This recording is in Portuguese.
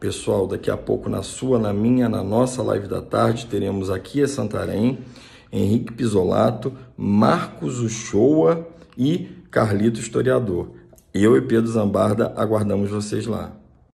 Pessoal, daqui a pouco na sua, na minha, na nossa live da tarde, teremos aqui a Santarém, Henrique Pisolato, Marcos Uchoa e Carlito Historiador. Eu e Pedro Zambarda aguardamos vocês lá.